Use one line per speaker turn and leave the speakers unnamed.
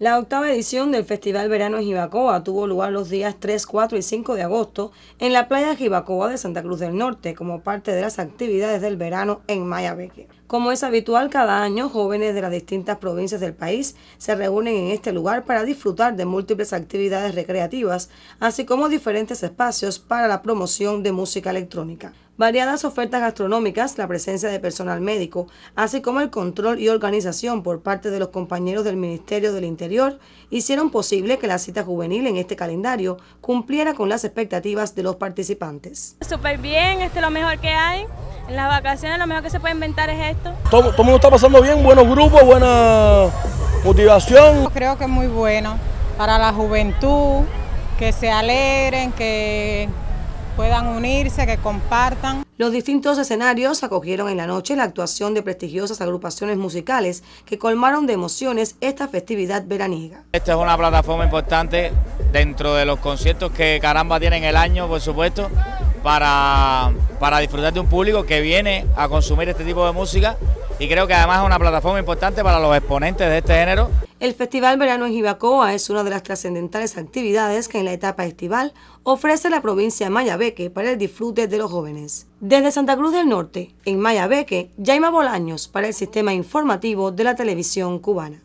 La octava edición del Festival Verano Jibacoa tuvo lugar los días 3, 4 y 5 de agosto en la playa Jibacoa de Santa Cruz del Norte como parte de las actividades del verano en Mayabeque. Como es habitual, cada año jóvenes de las distintas provincias del país se reúnen en este lugar para disfrutar de múltiples actividades recreativas, así como diferentes espacios para la promoción de música electrónica variadas ofertas gastronómicas, la presencia de personal médico, así como el control y organización por parte de los compañeros del Ministerio del Interior, hicieron posible que la cita juvenil en este calendario cumpliera con las expectativas de los participantes.
Súper bien, este es lo mejor que hay. En las vacaciones lo mejor que se puede inventar es esto.
Todo, todo el mundo está pasando bien, buenos grupos, buena motivación.
Creo que es muy bueno para la juventud, que se alegren, que
puedan unirse, que compartan. Los distintos escenarios acogieron en la noche la actuación de prestigiosas agrupaciones musicales que colmaron de emociones esta festividad
veraniega. Esta es una plataforma importante dentro de los conciertos que Caramba tiene en el año, por supuesto, para, para disfrutar de un público que viene a consumir este tipo de música y creo que además es una plataforma importante para los exponentes de este género. El
Festival Verano en Jibacoa es una de las trascendentales actividades que en la etapa estival ofrece la provincia de Mayabeque para el disfrute de los jóvenes. Desde Santa Cruz del Norte, en Mayabeque, Jaima Bolaños para el Sistema Informativo de la Televisión Cubana.